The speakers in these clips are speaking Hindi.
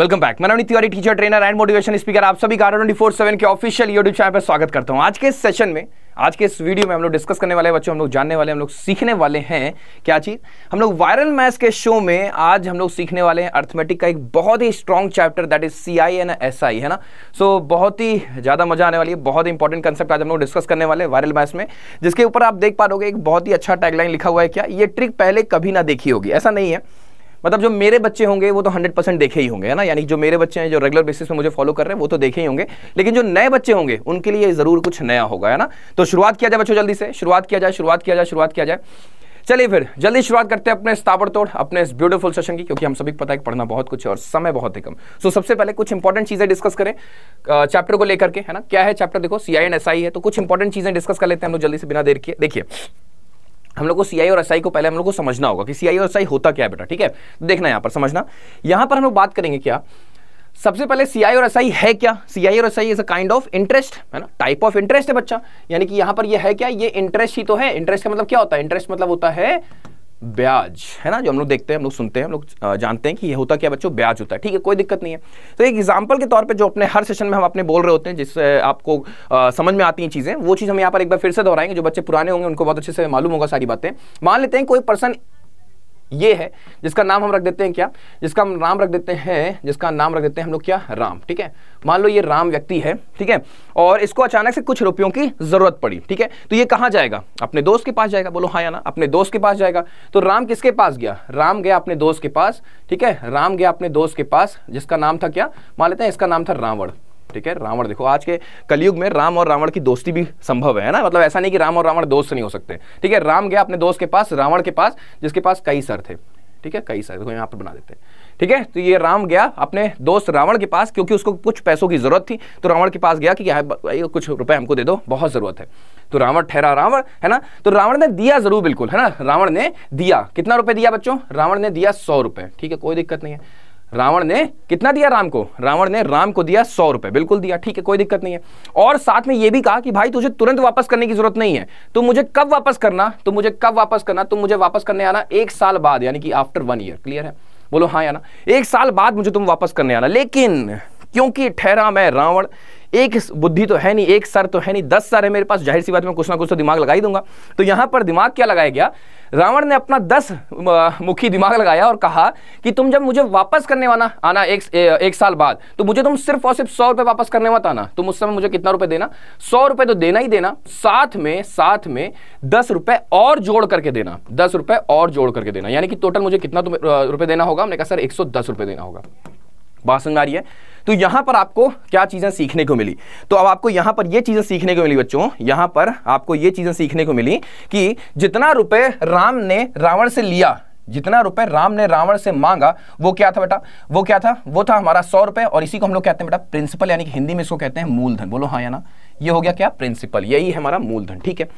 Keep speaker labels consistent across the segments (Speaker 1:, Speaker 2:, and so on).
Speaker 1: वेलकम बैक मैं Tiwari teacher trainer and motivation speaker आप सभी का ट्वेंटी फोर सेवन के ऑफिशियल यूट्यूब चैनल पर स्वागत करता हूं आज के सेशन में आज के इस वीडियो में हम लोग डिस्कस करने वाले बच्चों हम लोग जानने वाले हम लोग सीखने वाले हैं क्या चीज़ हम लोग वायरल मैथ के शो में आज हम लोग सीखने वाले हैं अर्थमेटिक का एक बहुत ही strong chapter that is C I and S I है ना सो so, बहुत ही ज़्यादा मजा आने वाली है बहुत ही इंपॉर्टेंट कंसेप्ट आज हम लोग डिस्कस करने वाले हैं वायरल मैथ्स में जिसके ऊपर आप देख पा रहे एक बहुत ही अच्छा टैगलाइन लिखा हुआ है क्या ये ट्रिक पहले कभी ना देखी होगी ऐसा नहीं है मतलब जो मेरे बच्चे होंगे वो तो हंड्रेड परसेंट देखे ही होंगे है ना यानी जो मेरे बच्चे हैं जो रेगुलर बेसिस पे मुझे फॉलो कर रहे हैं वो तो देखे ही होंगे लेकिन जो नए बच्चे होंगे उनके लिए ज़रूर कुछ नया होगा है ना तो शुरुआत किया जाए बच्चों जल्दी से शुरुआत किया जाए शुरुआत किया जाए शुरुआत किया जाए चलिए फिर जल्दी शुरुआत करते हैं अपने इस ताबड़तोड़ अपने इस ब्यूटीफुल सेशन की क्योंकि हम सभी को पता है कि पढ़ना बहुत कुछ है और समय बहुत ही कम सो so, सबसे पहले कुछ इंपॉर्टेंट चीज़ें डिस्कस करें चैप्टर को लेकर के है ना क्या है चैप्टर देखो सी एंड एस आई है तो कुछ इंपॉर्टेंट चीज़ें डिस्कस कर लेते हैं हम लोग जल्दी से बिना देर किए देखिए हम लोग को सी और एस को पहले हम लोग को समझना होगा कि सी और एस होता क्या है बेटा ठीक है देखना यहाँ पर समझना यहाँ पर हम लोग बात करेंगे क्या सबसे पहले सी और एस है क्या सी और S I is a kind of interest है ना टाइप ऑफ इंटरेस्ट है बच्चा यानी कि यहाँ पर ये यह है क्या ये इंटरेस्ट ही तो है इंटरेस्ट का मतलब क्या होता है इंटरेस्ट मतलब होता है ब्याज है ना जो हम लोग देखते हैं हम लोग सुनते हैं हम लोग जानते हैं कि ये होता क्या बच्चों ब्याज होता है ठीक है कोई दिक्कत नहीं है तो एक एग्जाम्पल के तौर पे जो अपने हर सेशन में हम अपने बोल रहे होते हैं जिससे आपको आ, समझ में आती हैं चीज़ें वो चीज़ हम यहाँ पर एक बार फिर से दोहराएंगे जो बच्चे पुराने होंगे उनको बहुत अच्छे से मालूम होगा सारी बातें मान लेते हैं कोई पर्सन ये है जिसका नाम हम रख देते हैं क्या जिसका हम नाम रख देते हैं जिसका नाम रख देते हैं हम लोग क्या राम ठीक है मान लो ये राम व्यक्ति है ठीक है और इसको अचानक से कुछ रुपयों की जरूरत पड़ी ठीक है तो ये कहाँ जाएगा अपने दोस्त के पास जाएगा बोलो हाँ या ना अपने दोस्त के पास जाएगा तो राम किसके पास गया राम गया अपने दोस्त के पास ठीक है राम गया अपने दोस्त के पास जिसका नाम था क्या मान लेते हैं इसका नाम था रावण ठीक है रावण देखो आज के कलयुग में राम और रावण की दोस्ती भी संभव है ना मतलब ऐसा नहीं कि राम और रावण दोस्त नहीं हो सकते ठीक है राम गया अपने दोस्त के पास रावण के पास जिसके पास कई सर थे ठीक है कई सर देखो यहाँ पर बना देते हैं ठीक है तो ये राम गया अपने दोस्त रावण के पास क्योंकि उसको कुछ पैसों की जरूरत थी तो रावण के पास गया कि भाई कुछ रुपए हमको दे दो बहुत जरूरत है तो रावण ठहरा रावण है ना तो रावण ने दिया जरूर बिल्कुल है ना रावण ने दिया कितना रुपए दिया बच्चों रावण ने दिया सौ रुपए ठीक है कोई दिक्कत नहीं है रावण ने कितना दिया राम को रावण ने राम को दिया सौ रुपए बिल्कुल दिया ठीक है कोई दिक्कत नहीं है और साथ में यह भी कहा कि भाई तुझे तुरंत वापस करने की जरूरत नहीं है तो मुझे कब वापस करना तो मुझे कब वापस करना तो मुझे वापस करने आना एक साल बाद यानी कि आफ्टर वन ईयर क्लियर है बोलो हाँ या ना एक साल बाद मुझे तुम वापस करने आना लेकिन क्योंकि ठहरा मैं रावण एक बुद्धि तो है नहीं एक सर तो है नहीं दस सर है मेरे पास जाहिर सी बात में कुछ ना कुछ तो दिमाग लगा ही दूंगा तो यहां पर दिमाग क्या लगाया गया रावण ने अपना दस मुखी दिमाग लगाया और कहा कि तुम जब मुझे वापस करने वाला आना एक, ए, एक साल बाद तो मुझे तुम सिर्फ और सिर्फ सौ रुपए वापस करने मत आना तुम उस समय मुझे कितना रुपए देना सौ रुपए तो देना ही देना साथ में साथ में दस रुपए और जोड़ करके देना दस रुपए और जोड़ करके देना यानी कि टोटल मुझे कितना रुपए देना होगा हमने कहा सर एक देना होगा बात समझ आ रही है तो यहां पर आपको क्या चीज़ें सीखने को मिली तो अब आपको यहां पर ये चीज़ें सीखने को मिली बच्चों यहां पर आपको ये चीज़ें सीखने को मिली कि जितना रुपए राम ने रावण से लिया जितना रुपए राम ने रावण से मांगा वो क्या था बेटा वो क्या था वो था हमारा सौ रुपए और इसी को हम लोग कहते हैं बेटा प्रिंसिपल यानी कि हिंदी में इसको कहते हैं मूलधन बोलो हाँ या ना ये हो गया क्या प्रिंसिपल यही हमारा मूलधन ठीक है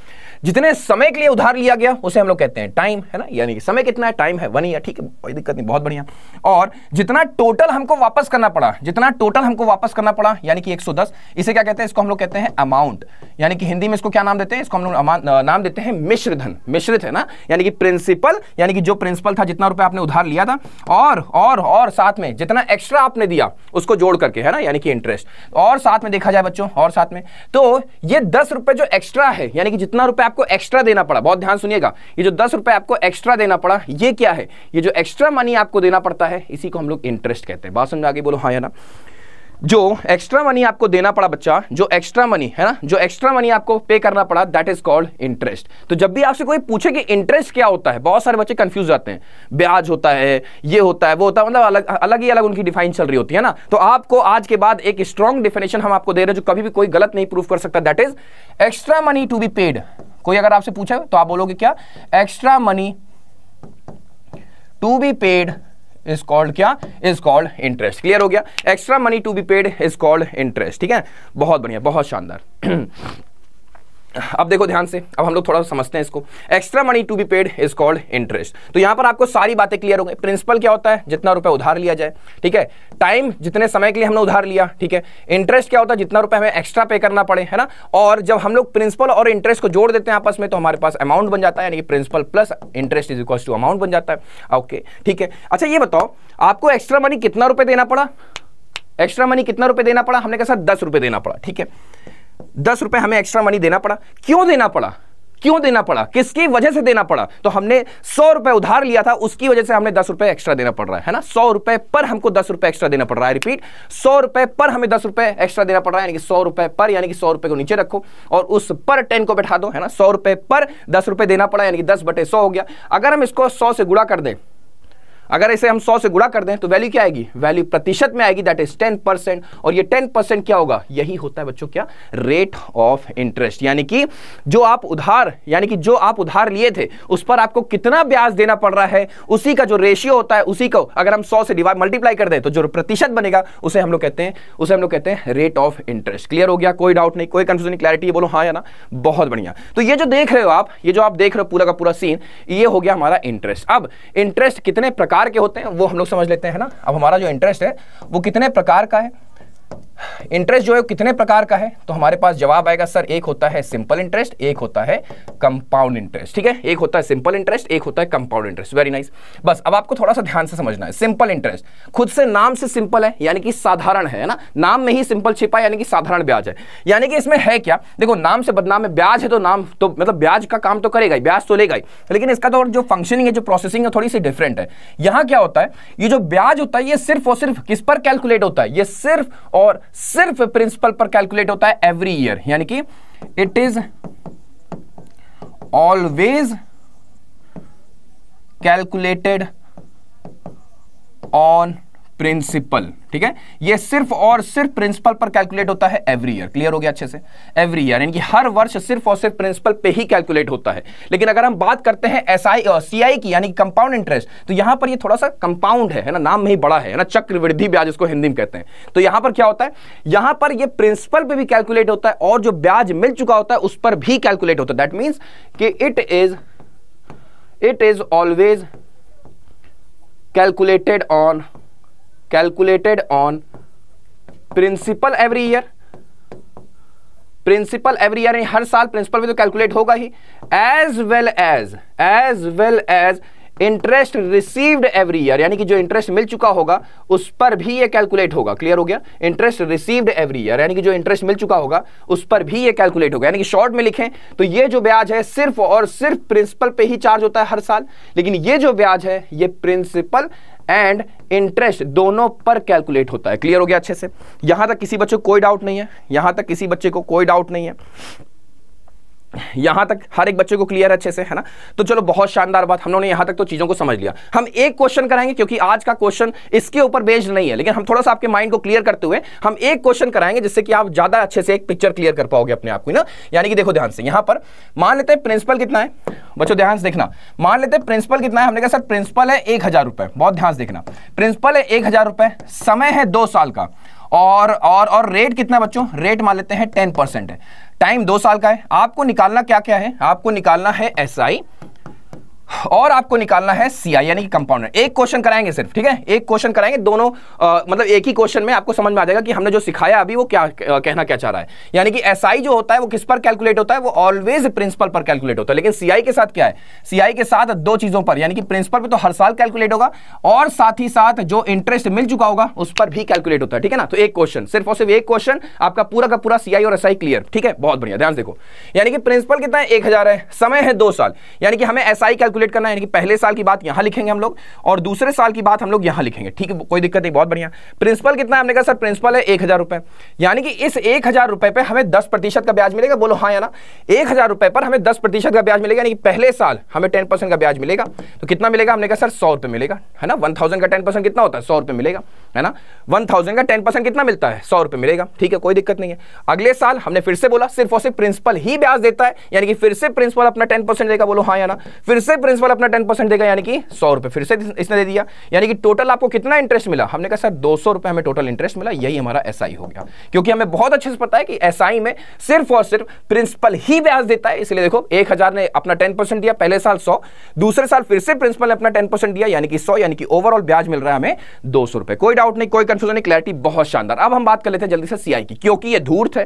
Speaker 1: जितने समय के लिए उधार लिया गया उसे हम लोग कहते हैं टाइम है ना यानी कि समय कितना है टाइम है वन ईयर ठीक है कोई दिक्कत नहीं बहुत बढ़िया और जितना टोटल हमको वापस करना पड़ा जितना टोटल हमको वापस करना पड़ा यानी कि 110 इसे क्या कहते हैं इसको हम लोग कहते हैं अमाउंट यानी कि हिंदी में इसको क्या नाम देते हैं इसको हम लोग नाम देते हैं मिश्र धन मिश्रित है ना यानी कि प्रिंसिपल यानी कि जो प्रिंसिपल था जितना रुपया आपने उधार लिया था और और और साथ में जितना एक्स्ट्रा आपने दिया उसको जोड़ करके है ना यानी कि इंटरेस्ट और साथ में देखा जाए बच्चों और साथ में तो ये दस रुपए जो एक्स्ट्रा है यानी कि जितना रुपए आपको एक्स्ट्रा देना पड़ा बहुत ध्यान सुनिएगा ये जो दस रुपए आपको एक्स्ट्रा देना पड़ा ये क्या है ये जो एक्स्ट्रा मनी आपको देना पड़ता है इसी को हम लोग इंटरेस्ट कहते हैं बात समझ आगे बोलो हाँ या ना जो एक्स्ट्रा मनी आपको देना पड़ा बच्चा जो एक्स्ट्रा मनी है ना जो एक्स्ट्रा मनी आपको पे करना पड़ा दैट इज कॉल्ड इंटरेस्ट तो जब भी आपसे कोई पूछे कि इंटरेस्ट क्या होता है बहुत सारे बच्चे कंफ्यूज जाते हैं ब्याज होता है ये होता है वो होता है मतलब अलग अलग ही अलग उनकी डिफाइन चल रही होती है ना तो आपको आज के बाद एक स्ट्रॉन्ग डिफिनेशन हम आपको दे रहे हैं जो कभी भी कोई गलत नहीं प्रूफ कर सकता that is extra money to be paid कोई अगर आपसे पूछे तो आप बोलोगे क्या extra money to be paid is called क्या इज कॉल्ड इंटरेस्ट क्लियर हो गया extra money to be paid is called interest ठीक है बहुत बढ़िया बहुत शानदार अब देखो ध्यान से अब हम लोग थोड़ा सा समझते हैं इसको extra money to be paid is called interest तो यहां पर आपको सारी बातें क्लियर हो गई प्रिंसिपल क्या होता है जितना रुपए उधार लिया जाए ठीक है टाइम जितने समय के लिए हमने उधार लिया ठीक है इंटरेस्ट क्या होता है जितना रुपए हमें एक्स्ट्रा पे करना पड़े है ना और जब हम लोग प्रिंसिपल और इंटरेस्ट को जोड़ देते हैं आपस में तो हमारे पास अमाउंट बन जाता है यानी कि principal plus interest is equal to amount बन जाता है ओके ठीक है अच्छा ये बताओ आपको एक्स्ट्रा मनी कितना रुपए देना पड़ा एक्स्ट्रा मनी कितना रुपए देना पड़ा हमने कहा सर दस रुपए देना पड़ा ठीक है दस रुपए हमें एक्स्ट्रा मनी देना पड़ा क्यों देना पड़ा क्यों देना पड़ा किसकी वजह से देना पड़ा तो हमने सौ रुपए उधार लिया था उसकी वजह से हमने दस रुपए एक्स्ट्रा देना पड़ रहा है ना सौ रुपए पर हमको दस रुपए एक्स्ट्रा देना पड़ रहा है रिपीट सौ रुपए पर हमें दस रुपए एक्स्ट्रा देना पड़ रहा है सौ रुपए पर यानी कि सौ रुपए को नीचे रखो और उस पर टेन को बैठा दो है ना सौ रुपए पर दस रुपए देना पड़ा यानी कि दस बटे सौ हो गया अगर हम इसको सौ से गुड़ा कर दें अगर इसे हम सौ से गुड़ा कर दें तो वैल्यू क्या आएगी वैल्यू प्रतिशत में आएगी दैट इज टेन परसेंट और ये टेन परसेंट क्या होगा यही होता है बच्चों क्या रेट ऑफ इंटरेस्ट यानी कि जो आप उधार यानी कि जो आप उधार लिए थे उस पर आपको कितना ब्याज देना पड़ रहा है उसी का जो रेशियो होता है उसी को अगर हम सौ से डिवाइड मल्टीप्लाई कर दें तो जो प्रतिशत बनेगा उसे हम लोग कहते हैं उसे हम लोग कहते हैं रेट ऑफ इंटरेस्ट क्लियर हो गया कोई डाउट नहीं कोई कंफ्यूजन क्लैरिटी बोलो हाँ या ना बहुत बढ़िया तो ये जो देख रहे हो आप ये जो आप देख रहे हो पूरा का पूरा सीन ये हो गया हमारा इंटरेस्ट अब इंटरेस्ट कितने प्रकार प्रकार के होते हैं वो हम लोग समझ लेते हैं ना अब हमारा जो इंटरेस्ट है वो कितने प्रकार का है इंटरेस्ट जो है कितने प्रकार का है तो हमारे पास जवाब आएगा सर एक होता है सिंपल इंटरेस्ट एक होता है कंपाउंड इंटरेस्ट ठीक है एक होता है सिंपल इंटरेस्ट एक होता है कंपाउंड इंटरेस्ट वेरी नाइस बस अब आपको थोड़ा सा ध्यान से समझना है सिंपल इंटरेस्ट खुद से नाम से सिंपल है यानी कि साधारण है ना नाम में ही सिंपल छिपा यानी कि साधारण ब्याज है यानी कि इसमें है क्या देखो नाम से बदनाम है ब्याज है तो नाम तो मतलब ब्याज का काम तो करेगा ही ब्याज तो लेगा ही लेकिन इसका तो जो फंक्शनिंग है जो प्रोसेसिंग है थोड़ी सी डिफरेंट है यहां क्या होता है ये जो ब्याज होता है ये सिर्फ और सिर्फ किस पर कैलकुलेट होता है ये सिर्फ और सिर्फ प्रिंसिपल पर कैलकुलेट होता है एवरी ईयर यानी कि it is always calculated on principal ठीक है ये सिर्फ और सिर्फ प्रिंसिपल पर कैलकुलेट होता है एवरी ईयर क्लियर हो गया अच्छे से एवरी ईयर यानी कि हर वर्ष सिर्फ और सिर्फ प्रिंसिपल पे ही कैलकुलेट होता है लेकिन अगर हम बात करते हैं एस आई सी आई की यानी कंपाउंड इंटरेस्ट तो यहां पर ये थोड़ा सा कंपाउंड है, है ना नाम में ही बड़ा है ना चक्रवृद्धि ब्याज इसको हिंदी में कहते हैं तो यहां पर क्या होता है यहां पर ये प्रिंसिपल पे भी कैलकुलेट होता है और जो ब्याज मिल चुका होता है उस पर भी कैलकुलेट होता है दैट मीन्स कि it is it is always calculated on calculated on principal every year principal every year हर साल प्रिंसिपल भी तो कैलकुलेट होगा ही as well as as well as interest received every year यानी कि जो इंटरेस्ट मिल चुका होगा उस पर भी ये कैलकुलेट होगा क्लियर हो गया इंटरेस्ट रिसीव्ड एवरी ईयर यानी कि जो इंटरेस्ट मिल चुका होगा उस पर भी ये कैलकुलेट होगा यानी कि शॉर्ट में लिखें तो ये जो ब्याज है सिर्फ और सिर्फ प्रिंसिपल पे ही चार्ज होता है हर साल लेकिन ये जो ब्याज है ये प्रिंसिपल एंड इंटरेस्ट दोनों पर कैलकुलेट होता है क्लियर हो गया अच्छे से यहां तक किसी बच्चे को कोई डाउट नहीं है यहां तक किसी बच्चे को कोई डाउट नहीं है यहां तक हर एक बच्चे को क्लियर है अच्छे से है ना तो चलो बहुत शानदार बात हमने यहां तक तो चीज़ों को समझ लिया हम एक क्वेश्चन कराएंगे क्योंकि आज का क्वेश्चन इसके ऊपर बेस्ड नहीं है लेकिन हम थोड़ा सा आपके माइंड को क्लियर करते हुए हम एक क्वेश्चन कराएंगे जिससे कि आप ज़्यादा अच्छे से एक पिक्चर क्लियर कर पाओगे अपने आप को ना यानी कि देखो ध्यान से यहाँ पर मान लेते हैं प्रिंसिपल कितना है बच्चों ध्यान से देखना मान लेते हैं प्रिंसिपल कितना है हमने कहा सर प्रिंसिपल है एक हज़ार रुपये बहुत ध्यान से देखना प्रिंसिपल है एक हज़ार रुपए समय है दो साल का और और और रेट कितना बच्चों रेट मान लेते हैं टेन परसेंट है टाइम दो साल का है आपको निकालना क्या क्या है आपको निकालना है एसआई SI, और आपको निकालना है सी आई यानी कि कंपाउंडर एक क्वेश्चन कराएंगे सिर्फ ठीक है एक क्वेश्चन कराएंगे दोनों आ, मतलब एक ही क्वेश्चन में आपको समझ में आ जाएगा कि हमने जो सिखाया अभी वो क्या कहना क्या चाह रहा है यानी कि एस SI जो होता है वो किस पर कैलकुलेट होता है वो ऑलवेज प्रिंसिपल पर कैलकुलेट होता है लेकिन सी के साथ क्या है सी के साथ दो चीज़ों पर यानी कि प्रिंसिपल पर तो हर साल कैलकुलेट होगा और साथ ही साथ जो इंटरेस्ट मिल चुका होगा उस पर भी कैलकुलेट होता है ठीक है ना तो एक क्वेश्चन सिर्फ और सिर्फ एक क्वेश्चन आपका पूरा का पूरा सी और एस क्लियर ठीक है बहुत बढ़िया ध्यान देखो यानी कि प्रिंसिपल कितना है एक है समय है दो साल यानी कि हमें एस कैलकुलेट कैलकुलेट करना यानी कि पहले साल की बात यहां लिखेंगे हम लोग और दूसरे साल की बात हम लोग यहां लिखेंगे ठीक है कोई दिक्कत नहीं बहुत बढ़िया प्रिंसिपल कितना हमने कहा सर प्रिंसिपल है एक हज़ार रुपए यानी कि इस एक हज़ार रुपए पर हमें दस प्रतिशत का ब्याज मिलेगा बोलो हाँ ना एक हज़ार रुपए पर हमें दस प्रतिशत का ब्याज मिलेगा यानी कि पहले साल हमें टेन परसेंट का ब्याज मिलेगा तो कितना मिलेगा हमने कहा सर सौ रुपये मिलेगा है ना वन थाउजेंड का टेन परसेंट कितना होता है सौ रुपये मिलेगा है ना वन थाउजेंड का टेन परसेंट कितना मिलता है सौ रुपये मिलेगा ठीक है कोई दिक्कत नहीं है अगले साल हमने फिर से बोला सिर्फ और सिर्फ प्रिंसिपल ही ब्याज देता है यानी कि फिर से प्रिंसिपल अपना टेन परसेंट देगा बोलो हाँ या ना फिर से प्रिंसिपल अपना टेन परसेंट देगा यानी कि सौ रुपए फिर से इसने दे दिया यानी कि टोटल आपको कितना इंटरेस्ट मिला हमने कहा सर दो सौ रुपए हमें टोटल इंटरेस्ट मिला यही हमारा एस हो गया क्योंकि हमें बहुत अच्छे से पता है कि एस में सिर्फ और सिर्फ प्रिंसिपल ही ब्याज देता है इसलिए देखो एक ने अपना टेन दिया पहले साल सौ दूसरे साल फिर से प्रिंसिपल ने अपना टेन दिया यानी कि सौ यानी कि ओवरऑल ब्याज मिल रहा है हमें दो कोई डाउट नहीं कोई कंफ्यूजन नहीं क्लैरिटी बहुत शानदार अब हम बात कर लेते हैं जल्दी से सीआई की क्योंकि ये धूर्त है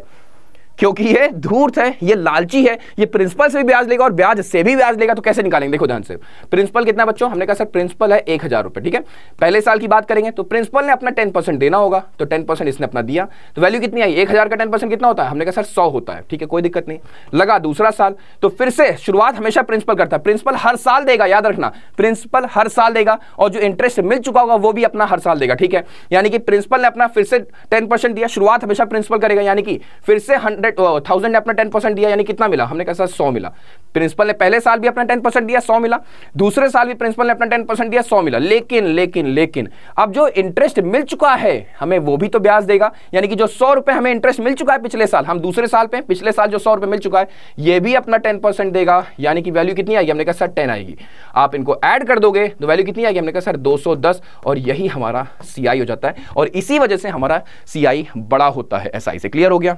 Speaker 1: क्योंकि ये धूर्त है ये लालची है ये प्रिंसिपल से भी ब्याज लेगा और ब्याज से भी ब्याज लेगा तो कैसे निकालेंगे देखो ध्यान से प्रिंसिपल कितना बच्चों हमने कहा सर प्रिंसिपल है एक हज़ार रुपए ठीक है पहले साल की बात करेंगे तो प्रिंसिपल ने अपना टेन परसेंट देना होगा तो टेन परसेंट इसने अपना दिया तो वैल्यू कितनी आई एक का टेन कितना होता है हमने कहा सर सौ होता है ठीक है कोई दिक्कत नहीं लगा दूसरा साल तो फिर से शुरुआत हमेशा प्रिंसिपल करता है प्रिंसिपल हर साल देगा याद रखना प्रिंसिपल हर साल देगा और जो इंटरेस्ट मिल चुका होगा वो भी अपना हर साल देगा ठीक है यानी कि प्रिंसिपल ने अपना फिर से टेन दिया शुरुआत हमेशा प्रिंसिपल करेगा यानी कि फिर से हंड्रेड हंड्रेड थाउजेंड ने अपना टेन परसेंट दिया यानी कितना मिला हमने कहा सर सौ मिला प्रिंसिपल ने पहले साल भी अपना टेन परसेंट दिया सौ मिला दूसरे साल भी प्रिंसिपल ने अपना टेन परसेंट दिया सौ मिला लेकिन लेकिन लेकिन अब जो इंटरेस्ट मिल चुका है हमें वो भी तो ब्याज देगा यानी कि जो सौ रुपए हमें इंटरेस्ट मिल चुका है पिछले साल हम दूसरे साल पे पिछले साल जो सौ रुपए मिल चुका है ये भी अपना टेन परसेंट देगा यानी कि वैल्यू कितनी आएगी हमने कहा सर टेन आएगी आप इनको ऐड कर दोगे तो वैल्यू कितनी आएगी हमने कहा सर दो और यही हमारा सी हो जाता है और इसी वजह से हमारा सी बड़ा होता है ऐसा से क्लियर हो गया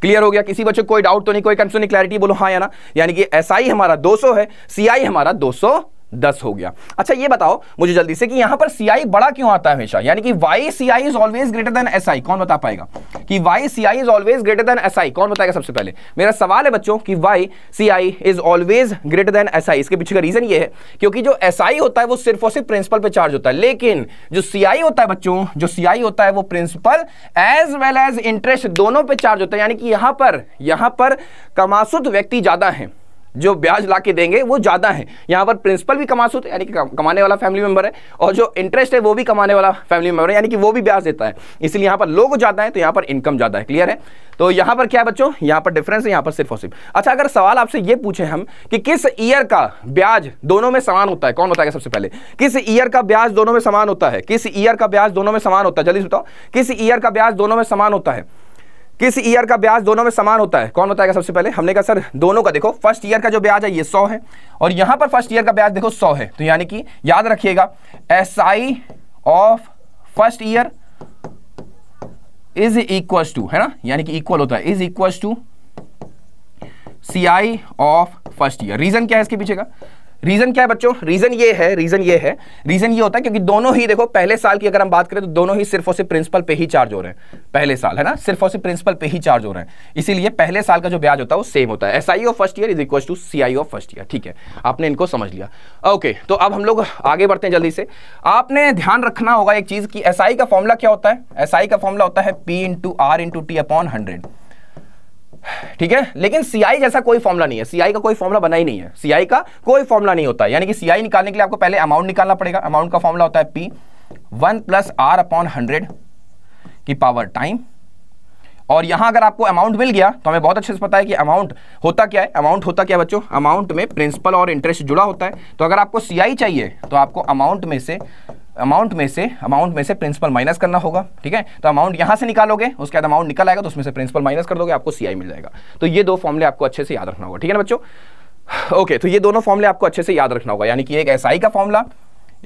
Speaker 1: क्लियर हो गया किसी बच्चे कोई डाउट तो नहीं कोई कंसर्न क्लैरिटी बोलो हाँ या ना यानी कि एसआई हमारा 200 है सीआई हमारा 200 दस हो गया अच्छा ये बताओ मुझे जल्दी से कि यहां पर सी आई बड़ा क्यों आता है हमेशा यानी कि why C I is always greater than S I कौन बता पाएगा कि why C I is always greater than S I कौन बताएगा सबसे पहले मेरा सवाल है बच्चों कि why C I is always greater than S I इसके पीछे का रीजन ये है क्योंकि जो एस आई होता है वो सिर्फ और सिर्फ प्रिंसिपल पर चार्ज होता है लेकिन जो सी आई होता है बच्चों जो सी आई होता है वो principal as well as interest दोनों पर चार्ज होता है यानी कि यहां पर यहां पर कमासुद व्यक्ति ज्यादा है जो ब्याज ला के देंगे वो ज़्यादा है यहाँ पर प्रिंसिपल भी कमा सूत यानी कि कमाने वाला फैमिली मेंबर है और जो इंटरेस्ट है वो भी कमाने वाला फैमिली मेंबर है यानी कि वो भी ब्याज देता है इसलिए यहाँ पर लोग ज़्यादा है तो यहाँ पर इनकम ज़्यादा है क्लियर है तो यहाँ पर क्या है बच्चों यहाँ पर डिफरेंस है यहाँ पर सिर्फ और सिर्फ अच्छा अगर सवाल आपसे ये पूछे हम कि किस ईयर का ब्याज दोनों में समान होता है कौन बताएगा सबसे पहले किस ईयर का ब्याज दोनों में समान होता है किस ईयर का ब्याज दोनों में समान होता है जल्दी बताओ किस ईयर का ब्याज दोनों में समान होता है किस ईयर का ब्याज दोनों में समान होता है कौन बताएगा सबसे पहले हमने कहा सर दोनों का देखो फर्स्ट ईयर का जो ब्याज है ये सौ है और यहां पर फर्स्ट ईयर का ब्याज देखो सौ है तो यानी कि याद रखिएगा S I of first year is equal to है ना यानी कि इक्वल होता है is equal to C I of first year reason क्या है इसके पीछे का रीजन क्या है बच्चों रीजन ये है रीजन ये है रीजन ये होता है क्योंकि दोनों ही देखो पहले साल की अगर हम बात करें तो दोनों ही सिर्फ और सिर्फ प्रिंसिपल पे ही चार्ज हो रहे हैं पहले साल है ना सिर्फ और सिर्फ प्रिंसिपल पे ही चार्ज हो रहे हैं इसीलिए पहले साल का जो ब्याज होता है वो सेम होता है S I of first year is equal to C I of first year ठीक है आपने इनको समझ लिया ओके तो अब हम लोग आगे बढ़ते हैं जल्दी से आपने ध्यान रखना होगा एक चीज की एस SI का फॉर्मूला क्या होता है एस SI का फॉर्मूला होता है P into R into T upon hundred ठीक है लेकिन सीआई जैसा कोई फॉर्मुला नहीं है सीआई का कोई फॉर्मुला बना ही नहीं है सीआई का कोई फॉर्मुला नहीं होता यानी कि सीआई निकालने के लिए आपको पहले अमाउंट निकालना पड़ेगा अमाउंट का फॉर्मुला होता है P one plus R upon hundred की पावर टाइम और यहां अगर आपको अमाउंट मिल गया तो हमें बहुत अच्छे से पता है कि अमाउंट होता क्या है अमाउंट होता क्या है बच्चों अमाउंट में प्रिंसिपल और इंटरेस्ट जुड़ा होता है तो अगर आपको सीआई चाहिए तो आपको अमाउंट में से अमाउंट में से अमाउंट में से प्रिंसिपल माइनस करना होगा ठीक है तो अमाउंट यहां से निकालोगे उसके बाद अमाउंट निकल आएगा तो उसमें से प्रिंसिपल माइनस कर दोगे आपको सीआई मिल जाएगा तो ये दो फॉर्मले आपको अच्छे से याद रखना होगा ठीक है ना बच्चों ओके okay, तो ये दोनों फॉर्मले आपको अच्छे से याद रखना होगा यानी कि एक एस SI का फॉर्मला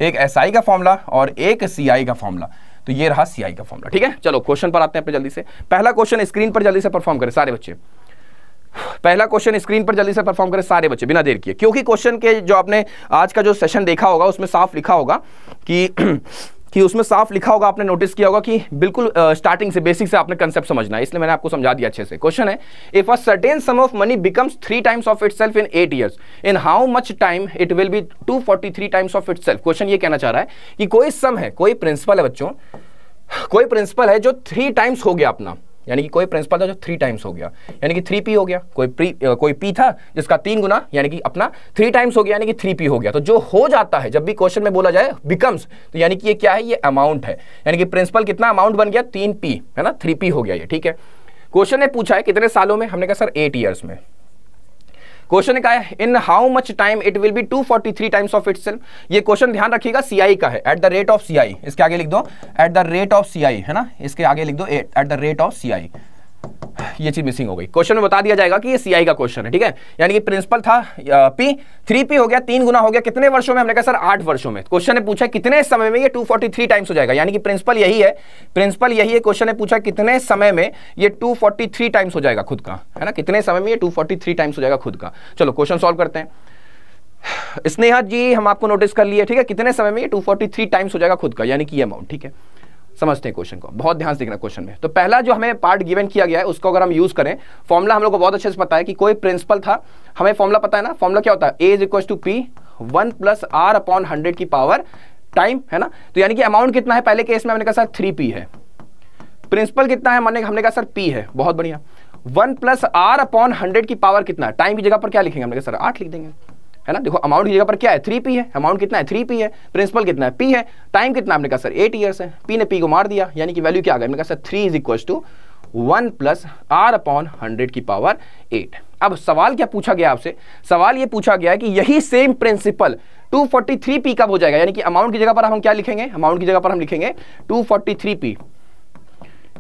Speaker 1: एक एस SI का फॉर्मला और एक सी का फॉर्मला तो ये रहा सी का फॉर्मला ठीक है चलो क्वेश्चन पर आते हैं जल्दी से पहला क्वेश्चन स्क्रीन पर जल्दी से परफॉर्म करें सारे बच्चे पहला क्वेश्चन स्क्रीन पर जल्दी से परफॉर्म करें सारे बच्चे बिना देर किए क्योंकि क्वेश्चन के जो आपने आज का जो सेशन देखा होगा उसमें साफ लिखा होगा कि कि उसमें साफ लिखा होगा आपने नोटिस किया होगा कि बिल्कुल स्टार्टिंग uh, से बेसिक से आपने कंसेप्ट समझना है इसलिए मैंने आपको समझा दिया अच्छे से क्वेश्चन है if a certain sum of money becomes three times of it in eight years in how much time it will be two times of it question ये कहना चाह रहा है कि कोई सम है कोई प्रिंसिपल है बच्चों कोई प्रिंसिपल है जो थ्री टाइम्स हो गया अपना यानी कि कोई प्रिंसिपल था जो थ्री टाइम्स हो गया यानी कि थ्री पी हो गया कोई प्री आ, कोई पी था जिसका तीन गुना यानी कि अपना थ्री टाइम्स हो गया यानी कि थ्री पी हो गया तो जो हो जाता है जब भी क्वेश्चन में बोला जाए बिकम्स तो यानी कि ये क्या है ये अमाउंट है यानी कि प्रिंसिपल कितना अमाउंट बन गया तीन पी है ना थ्री पी हो गया ये ठीक है क्वेश्चन ने पूछा है कितने सालों में हमने कहा सर एट ईयर्स में क्वेश्चन का है in how much time it will be 243 times of it ये क्वेश्चन ध्यान रखिएगा सीआई का है at the rate of CI इसके आगे लिख दो at the rate of CI है ना इसके आगे लिख दो at at the rate of CI ये चीज मिसिंग हो गई क्वेश्चन में बता दिया जाएगा कि ये सीआई का क्वेश्चन है ठीक है यानी कि प्रिंसिपल था पी थ्री पी हो गया तीन गुना हो गया कितने वर्षों में हमने कहा सर आठ वर्षों में क्वेश्चन ने पूछा कितने समय में ये 243 टाइम्स हो जाएगा यानी कि प्रिंसिपल यही है प्रिंसिपल यही है क्वेश्चन ने पूछा कितने समय में ये 243 टाइम्स हो जाएगा खुद का है ना कितने समय में ये 243 टाइम्स हो जाएगा खुद का चलो क्वेश्चन सोल्व करते हैं स्नेहा जी हम आपको नोटिस कर लिए ठीक है कितने समय में ये 243 टाइम्स हो जाएगा खुद का यानी कि अमाउंट ठीक है समझते हैं क्वेश्चन को बहुत ध्यान से देखना क्वेश्चन में तो पहला जो हमें पार्ट गिवन किया गया है उसको अगर हम यूज करें फॉर्मुला हम लोग को बहुत अच्छे से पता है कि कोई प्रिंसिपल था हमें फॉर्मुला पता है ना फॉर्मुला क्या होता है A is equal to P one plus R upon hundred की पावर टाइम है ना तो यानी कि अमाउंट कितना है पहले केस में हमने कहा सर थ्री पी है प्रिंसिपल कितना है मैंने हमने कहा सर पी है बहुत बढ़िया one plus R upon hundred की पावर कितना टाइम की जगह पर क्या लिखेंगे हमने कहा सर आठ लिख देंगे है ना देखो अमाउंट की जगह पर क्या है थ्री पी है अमाउंट कितना है थ्री पी है प्रिंसिपल कितना है पी है टाइम कितना आपने कहा सर एट ईयर्स है पी ने पी को मार दिया यानी कि वैल्यू क्या आ गया मैंने कहा sir three is equal to one plus R upon hundred की पावर एट अब सवाल क्या पूछा गया आपसे सवाल ये पूछा गया कि यही सेम प्रिंसिपल 243 पी का हो जाएगा यानी कि अमाउंट की जगह पर हम क्या लिखेंगे अमाउंट की जगह पर हम लिखेंगे 243 P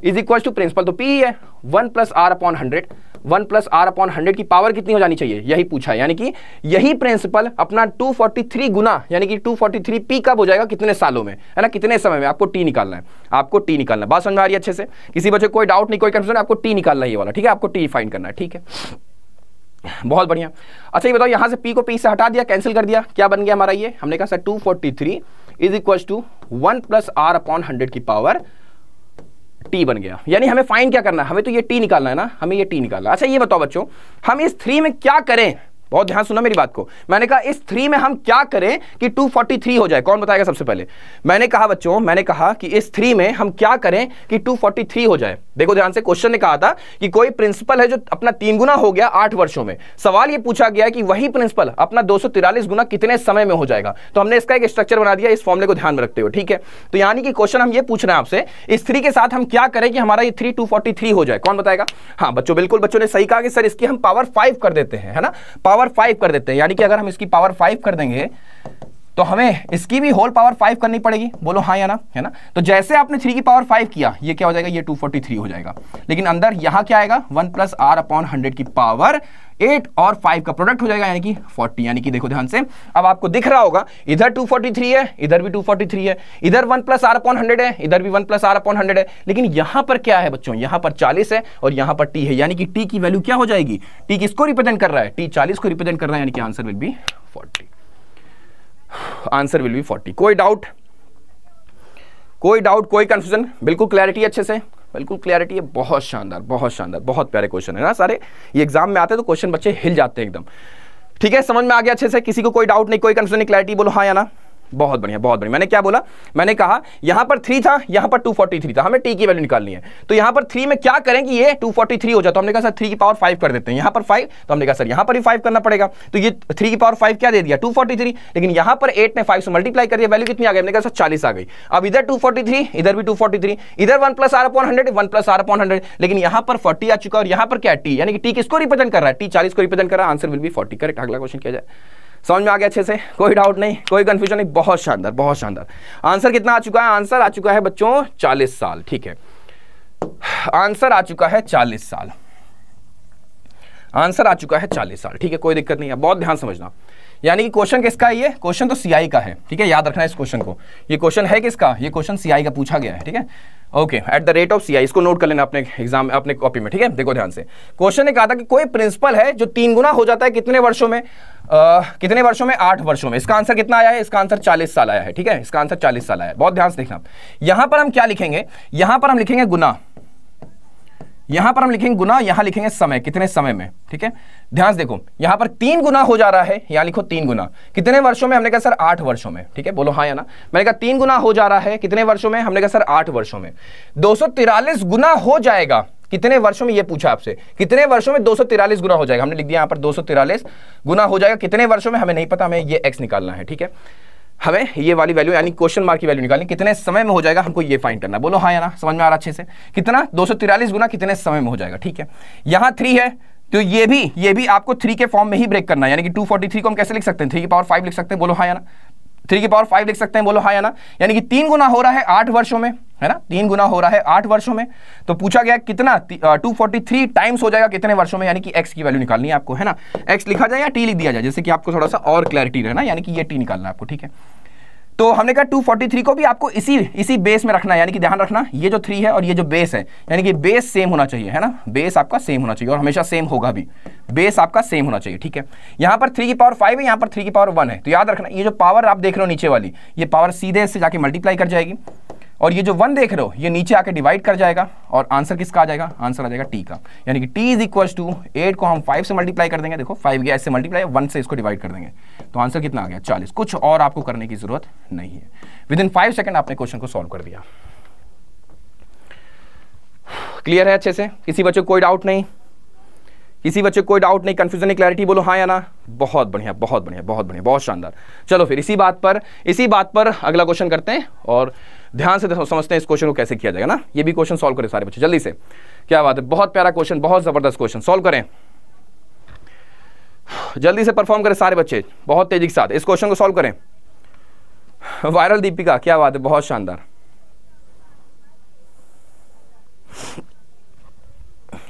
Speaker 1: is equal to principal तो पी है one plus R upon hundred one plus R upon hundred की पावर कितनी हो जानी चाहिए यही पूछा है यानी कि यही प्रिंसिपल अपना 243 गुना यानी कि 243 पी कब हो जाएगा कितने सालों में है ना कितने समय में आपको टी निकालना है आपको टी निकालना है बात समझ आ रही है अच्छे से किसी बच्चे कोई डाउट नहीं कोई कंफ्यूजन आपको टी निकालना ही वाला ठीक है आपको टी फाइन करना है ठीक है बहुत बढ़िया अच्छा ये बताओ यहां से पी को पी से हटा दिया कैंसिल कर दिया क्या बन गया हमारा ये हमने कहा sir two forty three is equal to one plus R upon hundred की पावर टी बन गया यानी हमें फाइन क्या करना है हमें तो ये टी निकालना है ना हमें ये टी निकालना अच्छा ये बताओ बच्चों हम इस थ्री में क्या करें बहुत ध्यान सुना मेरी बात को मैंने कहा इस थ्री में हम क्या करें कि 243 हो जाए कौन बताएगा सबसे पहले मैंने कहा बच्चों मैंने कहा कि इस थ्री में हम क्या करें कि 243 हो जाए देखो ध्यान से क्वेश्चन ने कहा था कि कोई प्रिंसिपल है जो अपना तीन गुना हो गया आठ वर्षों में सवाल ये पूछा गया कि वही प्रिंसिपल अपना दो गुना कितने समय में हो जाएगा तो हमने इसका एक स्ट्रक्चर बना दिया इस फॉर्मले को ध्यान में रखते हुए ठीक है तो यानी कि क्वेश्चन हम ये पूछ रहे हैं आपसे इस थ्री के साथ हम क्या करें कि हमारा ये थ्री टू हो जाए कौन बताएगा हाँ बच्चों बिल्कुल बच्चों ने सही कहा कि सर इसकी हम पावर फाइव कर देते हैं है ना पावर पावर फाइव कर देते हैं यानी कि अगर हम इसकी पावर फाइव कर देंगे तो हमें इसकी भी होल पावर फाइव करनी पड़ेगी बोलो हाँ या ना है ना तो जैसे आपने थ्री की पावर फाइव किया ये क्या हो जाएगा ये टू फोर्टी थ्री हो जाएगा लेकिन अंदर यहां क्या आएगा one plus R upon hundred की पावर एट और फाइव का प्रोडक्ट हो जाएगा यानी कि फोर्टी यानी कि देखो ध्यान से अब आपको दिख रहा होगा इधर टू फोर्टी थ्री है इधर भी टू फोर्टी थ्री है इधर one plus R upon hundred है इधर भी one plus R upon hundred है लेकिन यहां पर क्या है बच्चों यहां पर चालीस है और यहां पर टी है यानी कि टी की वैल्यू क्या हो जाएगी टी किसको रिप्रेजेंट कर रहा है टी चालीस को रिप्रेजेंट कर रहा है यानी कि answer will be forty answer will be forty कोई डाउट कोई डाउट कोई कंफ्यूजन बिल्कुल क्लैरिटी अच्छे से बिल्कुल क्लियरिटी है बहुत शानदार बहुत शानदार बहुत प्यारे क्वेश्चन है ना सारे ये एग्जाम में आते हैं तो क्वेश्चन बच्चे हिल जाते हैं एकदम ठीक है समझ में आ गया अच्छे से किसी को कोई डाउट नहीं कोई कंफ्यूजन नहीं क्लैरिटी बोलो हाँ या ना बहुत बढ़िया बहुत बढ़िया मैंने क्या बोला मैंने कहा यहां पर थ्री था यहां पर टू फोर्टी थ्री था हमें टी की वैल्यू निकालनी है तो यहां पर थ्री में क्या करें कि ये थ्री हो जाए तो हमने कहा सर थ्री की पावर फाइव कर देते हैं यहां पर फाइव तो हमने कहा सर यहां पर ही फाइव करना पड़ेगा तो ये थ्री की पावर फाइव क्या दे दिया थ्री लेकिन यहां पर एट ने फाइव से मल्टीप्लाई कर दिया वैल्यू कितनी आ गई हमने कहा सर चालीस आ गई अब इधर टू इधर भी टू इधर one plus R upon hundred one plus R upon hundred लेकिन यहां पर फोर्टी आ चुका और यहां पर क्या टी यानी कि टी किसको रिप्रेजेंट कर रहा है टी चालीस को रिप्रेजेंट कर रहा है answer will be forty correct अगला क्वेश्चन किया जाए समझ में आ गया अच्छे से कोई डाउट नहीं कोई कंफ्यूजन नहीं बहुत शानदार बहुत शानदार आंसर कितना आ चुका है आंसर आ चुका है बच्चों चालीस साल ठीक है आंसर आ चुका है चालीस साल आंसर आ चुका है चालीस साल ठीक है कोई दिक्कत नहीं है बहुत ध्यान समझना यानी कि क्वेश्चन किसका है ये क्वेश्चन तो सीआई का है ठीक है याद रखना इस क्वेश्चन को ये क्वेश्चन है किसका ये क्वेश्चन सीआई का पूछा गया है ठीक है okay at the rate of CI इसको नोट कर लेना अपने एग्जाम अपने कॉपी में ठीक है देखो ध्यान से क्वेश्चन ने कहा था कि कोई प्रिंसिपल है जो तीन गुना हो जाता है कितने वर्षों में कितने वर्षों में आठ वर्षों में इसका आंसर कितना आया है इसका आंसर चालीस साल आया है ठीक है इसका आंसर चालीस साल आया है बहुत ध्यान से देखना यहां पर हम क्या लिखेंगे यहां पर हम लिखेंगे गुना यहां पर हम लिखेंगे गुना यहां लिखेंगे समय कितने समय में ठीक है ध्यान से देखो यहां पर तीन गुना हो जा रहा है यहां लिखो तीन गुना कितने वर्षों में हमने कहा सर आठ वर्षों में ठीक है बोलो हाँ या ना मैंने कहा तीन गुना हो जा रहा है कितने वर्षों में हमने कहा सर आठ वर्षों में दो गुना हो जाएगा कितने वर्षों में ये पूछा आपसे कितने वर्षों में दो गुना हो जाएगा हमने लिख दिया यहाँ पर दो गुना हो जाएगा कितने वर्षों में हमें नहीं पता हमें ये एक्स निकालना है ठीक है हमें ये वाली वैल्यू यानी क्वेश्चन मार्क की वैल्यू निकालनी कितने समय में हो जाएगा हमको ये फाइंड करना बोलो हाँ या ना समझ में आ रहा अच्छे से कितना दो गुना कितने समय में हो जाएगा ठीक है यहाँ थ्री है तो ये भी ये भी आपको थ्री के फॉर्म में ही ब्रेक करना है यानी कि 243 को हम कैसे लिख सकते हैं थ्री की पावर फाइव लिख सकते हैं बोलो हाँ या ना थ्री की पावर फाइव लिख सकते हैं बोलो हाँ या ना यानी कि तीन गुना हो रहा है आठ वर्षों में है ना तीन गुना हो रहा है आठ वर्षों में तो पूछा गया कितना टू फोर्टी थ्री टाइम्स हो जाएगा कितने वर्षों में यानी कि एक्स की वैल्यू निकालनी है आपको है ना एक्स लिखा जाए या टी लिख दिया जाए जैसे कि आपको थोड़ा सा और क्लैरिटी रहना यानी कि ये टी निकालना है आपको ठीक है तो हमने कहा 243 को भी आपको इसी इसी बेस में रखना है यानी कि ध्यान रखना ये जो थ्री है और ये जो बेस है यानी कि बेस सेम होना चाहिए है ना बेस आपका सेम होना चाहिए और हमेशा सेम होगा भी बेस आपका सेम होना चाहिए ठीक है यहाँ पर थ्री की पावर फाइव है यहाँ पर थ्री की पावर वन है तो याद रखना ये जो पावर आप देख रहे हो नीचे वाली ये पावर सीधे इससे जाके मल्टीप्लाई कर जाएगी और ये जो वन देख रहे हो ये नीचे आके डिवाइड कर जाएगा और आंसर किसका आ जाएगा आंसर आ जाएगा टी का यानी कि T is equal to eight को हम फाइव से मल्टीप्लाई कर देंगे देखो फाइव गया इससे मल्टीप्लाई वन से इसको डिवाइड कर देंगे तो आंसर कितना आ गया चालीस कुछ और आपको करने की जरूरत नहीं है विद इन फाइव सेकेंड आपने क्वेश्चन को सॉल्व कर दिया क्लियर है अच्छे से किसी बच्चे को कोई डाउट नहीं किसी बच्चे को कोई डाउट नहीं कंफ्यूजन नहीं क्लैरिटी बोलो हाँ या ना बहुत बढ़िया बहुत बढ़िया बहुत बढ़िया बहुत शानदार चलो फिर इसी बात पर इसी बात पर अगला क्वेश्चन करते हैं और ध्यान से समझते हैं इस क्वेश्चन को कैसे किया जाएगा ना ये भी क्वेश्चन सॉल्व करें सारे बच्चे जल्दी से क्या बात है बहुत प्यारा क्वेश्चन बहुत ज़बरदस्त क्वेश्चन सॉल्व करें जल्दी से परफॉर्म करें सारे बच्चे बहुत तेज़ी के साथ इस क्वेश्चन को सॉल्व करें वायरल दीपिका क्या बात है बहुत शानदार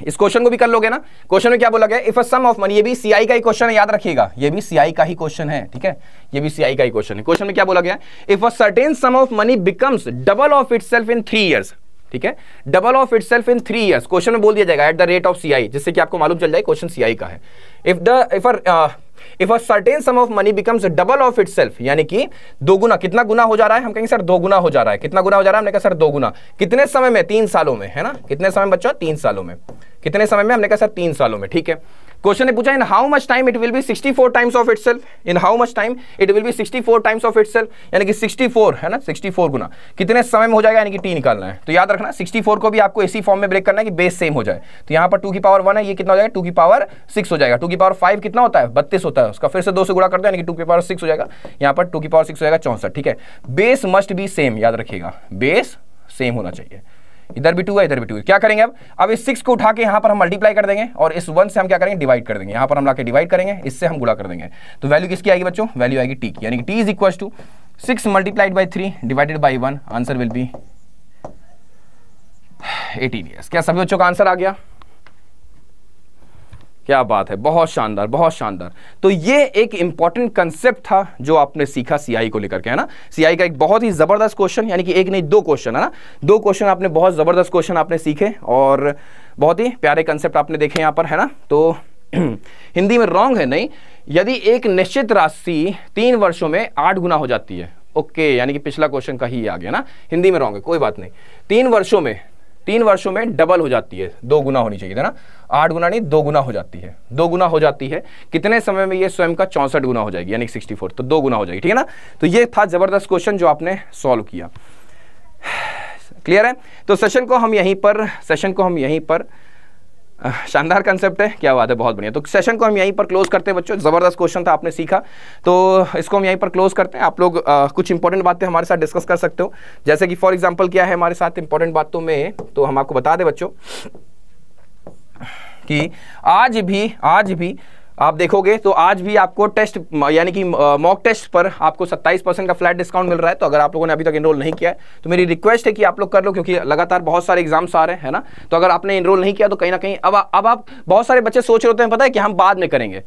Speaker 1: इस क्वेश्चन को भी कर लोगे ना क्वेश्चन में क्या बोला गया if a sum of money ये भी सीआई का ही क्वेश्चन है याद रखिएगा ये भी सीआई का ही क्वेश्चन है ठीक है ये भी सीआई का ही क्वेश्चन है क्वेश्चन में क्या बोला गया if a certain sum of money becomes double of itself in 3 years ठीक है double of itself in 3 years question में बोल दिया जाएगा at the rate of CI जिससे कि आपको मालूम चल जाए क्वेश्चन सीआई का है if the if if a certain sum of money becomes double of it यानी कि दो गुना कितना गुना हो जा रहा है हम कहेंगे सर दो गुना हो जा रहा है कितना गुना हो जा रहा है हमने कहा सर दो गुना कितने समय में तीन सालों में है ना कितने समय बच्चों तीन सालों में कितने समय में हमने कहा सर तीन सालों में ठीक है क्वेश्चन ने पूछा in how much time it will be 64 times of itself in how much time it will be 64 times of itself यानी कि 64 है ना 64 गुना कितने समय में हो जाएगा यानी कि टी निकालना है तो याद रखना 64 को भी आपको इसी फॉर्म में ब्रेक करना है कि बेस सेम हो जाए तो यहां पर टू की पावर वन है ये कितना हो जाएगा टू की पावर सिक्स हो जाएगा टू की पावर फाइव कितना होता है बत्तीस होता है उसका फिर से दो से गुड़ा करते हैं यानी कि टू की पावर सिक्स हो जाएगा यहां पर टू की पावर सिक्स हो जाएगा चौंसठ ठीक है बेस मस्ट बी सेम याद रखिएगा बेस सेम होना चाहिए इधर भी टू है इधर भी टू है क्या करेंगे अब अब इस सिक्स को उठा के यहाँ पर हम मल्टीप्लाई कर देंगे और इस वन से हम क्या करेंगे डिवाइड कर देंगे यहाँ पर हम ला डिवाइड करेंगे इससे हम गुड़ा कर देंगे तो वैल्यू किसकी आएगी बच्चों वैल्यू आएगी टी की यानी कि T is equal to six multiplied by three divided by one answer will be eighteen years क्या सभी बच्चों का आंसर आ गया क्या बात है बहुत शानदार बहुत शानदार तो ये एक इंपॉर्टेंट कंसेप्ट था जो आपने सीखा सीआई को लेकर के है ना सीआई का एक बहुत ही ज़बरदस्त क्वेश्चन यानी कि एक नहीं दो क्वेश्चन है ना दो क्वेश्चन आपने बहुत ज़बरदस्त क्वेश्चन आपने सीखे और बहुत ही प्यारे कंसेप्ट आपने देखे यहां पर है ना तो हिंदी में रॉन्ग है नहीं यदि एक निश्चित राशि तीन वर्षों में आठ गुना हो जाती है ओके यानी कि पिछला क्वेश्चन का ही आ गया ना हिंदी में रॉन्ग है कोई बात नहीं तीन वर्षों में तीन वर्षों में डबल हो जाती है दो गुना होनी चाहिए ना आठ गुना नहीं दो गुना हो जाती है दो गुना हो जाती है कितने समय में ये स्वयं का चौंसठ गुना हो जाएगी यानी सिक्सटी फोर तो दो गुना हो जाएगी ठीक है ना तो ये था ज़बरदस्त क्वेश्चन जो आपने सॉल्व किया क्लियर है तो सेशन को हम यहीं पर सेशन को हम यहीं पर शानदार कंसेप्ट है क्या बात है बहुत बढ़िया तो सेशन को हम यहीं पर क्लोज करते हैं बच्चों ज़बरदस्त क्वेश्चन था आपने सीखा तो इसको हम यहीं पर क्लोज करते हैं आप लोग आ, कुछ इंपॉर्टेंट बातें हमारे साथ डिस्कस कर सकते हो जैसे कि फॉर एग्जांपल क्या है हमारे साथ इंपॉर्टेंट बातों में तो हम आपको बता दें बच्चों कि आज भी आज भी आप देखोगे तो आज भी आपको टेस्ट यानी कि मॉक टेस्ट पर आपको 27 परसेंट का फ्लैट डिस्काउंट मिल रहा है तो अगर आप लोगों ने अभी तक इनरोल नहीं किया है तो मेरी रिक्वेस्ट है कि आप लोग कर लो क्योंकि लगातार बहुत सारे एग्जाम्स आ रहे हैं ना तो अगर आपने इनरोल नहीं किया तो कहीं ना कहीं अब अब आप बहुत सारे बच्चे सोच रहे होते हैं पता है कि हम बाद में करेंगे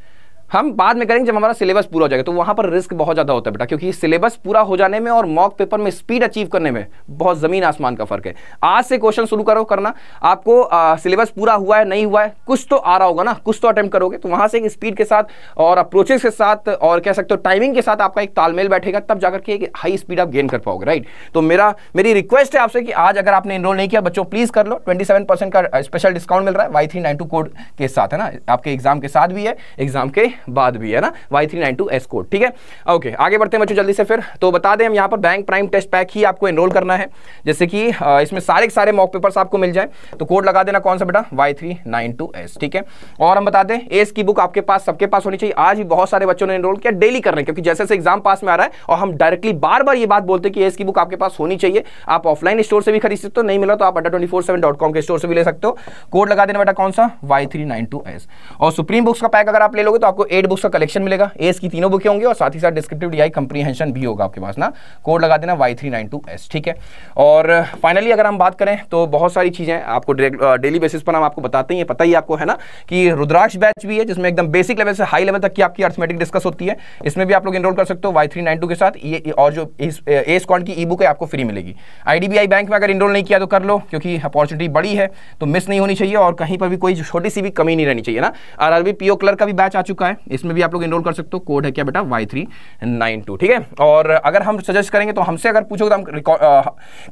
Speaker 1: हम बाद में करेंगे जब हमारा सिलेबस पूरा हो जाएगा तो वहाँ पर रिस्क बहुत ज़्यादा होता है बेटा क्योंकि सिलेबस पूरा हो जाने में और मॉक पेपर में स्पीड अचीव करने में बहुत ज़मीन आसमान का फर्क है आज से क्वेश्चन शुरू करो करना आपको सिलेबस पूरा हुआ है नहीं हुआ है कुछ तो आ रहा होगा ना कुछ तो अटैम्प्ट करोगे तो वहाँ से एक स्पीड के साथ और अप्रोचेस के साथ और कह सकते हो टाइमिंग के साथ आपका एक तालमेल बैठेगा तब जाकर के एक हाई स्पीड आप गेन कर पाओगे राइट तो मेरा मेरी रिक्वेस्ट है आपसे कि आज अगर आपने इनरोल नहीं किया बच्चों प्लीज़ कर लो ट्वेंटी का स्पेशल डिस्काउंट मिल रहा है Y three nine two code के साथ है ना आपके एग्जाम के साथ भी है एग्जाम के बाद भी है ना Y three nine two S code ठीक है ओके आगे बढ़ते हैं बच्चों जल्दी से फिर तो बता दें हम यहाँ पर बैंक प्राइम टेस्ट पैक ही आपको एनरोल करना है जैसे कि इसमें सारे के सारे मॉक पेपर्स आपको मिल जाए तो कोड लगा देना कौन सा बेटा Y three nine two S ठीक है और हम बता दें एस की बुक आपके पास सबके पास होनी चाहिए आज भी बहुत सारे बच्चों ने एनरोल किया डेली कर रहे हैं क्योंकि जैसे जैसे एग्जाम पास में आ रहा है और हम डायरेक्टली बार बार ये बात बोलते हैं कि एस की बुक आपके पास होनी चाहिए आप ऑफलाइन स्टोर से भी खरीद सकते हो नहीं मिला तो आप Adda twenty four seven dot com के स्टोर से भी ले सकते हो कोड लगा देना बेटा कौन सा Y three nine two S और सुप्रीम बुक्स का पैक अगर आप ले लोगे तो आपको एट बुक्स का कलेक्शन मिलेगा एस की तीनों बुकें होंगी और साथ ही साथ डिस्क्रिप्टिव डी कंप्रीहेंशन भी होगा आपके पास ना कोड लगा देना Y three nine two S ठीक है और फाइनली uh, अगर हम बात करें तो बहुत सारी चीज़ें आपको डेली बेसिस uh, पर हम आपको बताते हैं पता ही आपको है ना कि रुद्राक्ष बैच भी है जिसमें एकदम बेसिक लेवल से हाई लेवल तक की आपकी अर्थमेटिक डिस्कस होती है इसमें भी आप लोग इनरोल कर सकते हो वाई थ्री नाइन टू के साथ ये और जो एस कॉन्ट uh, की ई बुक है आपको फ्री मिलेगी I D B I bank में अगर इनरोल नहीं किया तो कर लो क्योंकि अपॉर्चुनिटी बड़ी है तो मिस नहीं होनी चाहिए और कहीं पर भी कोई छोटी सी भी कमी नहीं रहनी चाहिए ना R R B O clerk का भी बैच आ चुका है इसमें भी आप लोग इनरोल कर सकते हो कोड है क्या बेटा वाई थ्री नाइन टू ठीक है और अगर हम सजेस्ट करेंगे तो हमसे अगर पूछोगे तो हम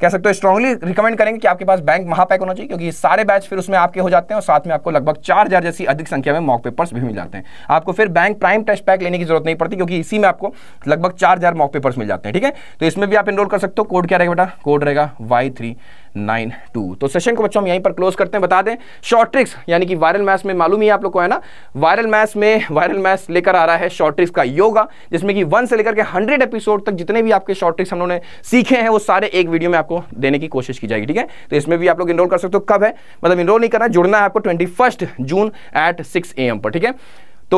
Speaker 1: कह सकते हो स्ट्रांगली रिकमेंड करेंगे कि आपके पास बैंक महापैक होना चाहिए क्योंकि सारे बैच फिर उसमें आपके हो जाते हैं और साथ में आपको लगभग चार हजार जैसी अधिक संख्या में मॉक पेपर्स भी मिल जाते हैं आपको फिर बैंक प्राइम टेस्ट पैक लेने की जरूरत नहीं पड़ती क्योंकि इसी में आपको लगभग चार हजार मॉक पेपर्स मिल जाते हैं ठीक है तो इसमें भी आप इनरोल कर सकते हो कोड क्या रहेगा बेटा कोड रहेगा वाई थ्री नाइन टू तो सेशन को बच्चों हम यहीं पर क्लोज करते हैं बता दें शॉर्ट ट्रिक्स यानी कि वायरल मैथ्स में मालूम ही आप लोग को है ना वायरल मैथ्स में वायरल मैथ्स लेकर आ रहा है शॉर्ट ट्रिक्स का योगा जिसमें कि वन से लेकर के हंड्रेड एपिसोड तक जितने भी आपके शॉर्ट ट्रिक्स हम लोगों ने सीखे हैं वो सारे एक वीडियो में आपको देने की कोशिश की जाएगी ठीक है तो इसमें भी आप लोग इनरोल कर सकते हो कब है मतलब इनरोल नहीं करना जुड़ना है आपको twenty June at six A पर ठीक है तो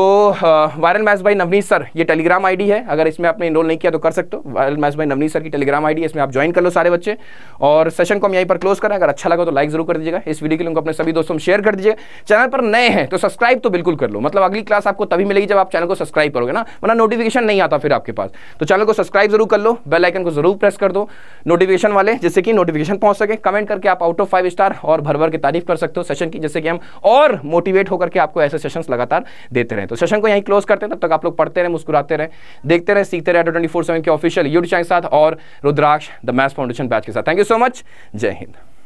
Speaker 1: viral maths by Navneet sir ये टेलीग्राम आईडी है अगर इसमें आपने इनरोल नहीं किया तो कर सकते हो viral maths by Navneet sir की टेलीग्राम आईडी इसमें आप ज्वाइन कर लो सारे बच्चे और सेशन को हम यहीं पर क्लोज करें अगर अच्छा लगा तो लाइक जरूर कर दीजिएगा इस वीडियो के लिंक अपने सभी दोस्तों में शेयर कर दीजिए चैनल पर नए हैं तो सब्सक्राइब तो बिल्कुल कर लो मतलब अगली क्लास आपको तभी मिलेगी जब आप चैनल को सब्सक्राइब करोगे ना वरना नोटिफिकेशन नहीं आता फिर आपके पास तो चैनल को सब्सक्राइब जरूर कर लो बेल आइकन को जरूर प्रेस कर दो नोटिफिकेशन वाले जिससे कि नोटिफिकेशन पहुंच सके कमेंट करके आप आउट ऑफ फाइव स्टार और भर भर के तारीफ कर सकते हो सेशन की जैसे कि हम और मोटिवेट होकर के आपको ऐसे सेशन लगातार देते हैं रहें तो सेशन को यहीं क्लोज करते हैं तब तक आप लोग पढ़ते रहे मुस्कुराते रहे देखते रहे सीखते रहे ट्वेंटी फोर सेवन के ऑफिशियल यूट्यूब चैनल के साथ और Rudraksh the math foundation batch के साथ थैंक यू सो मच जय हिंद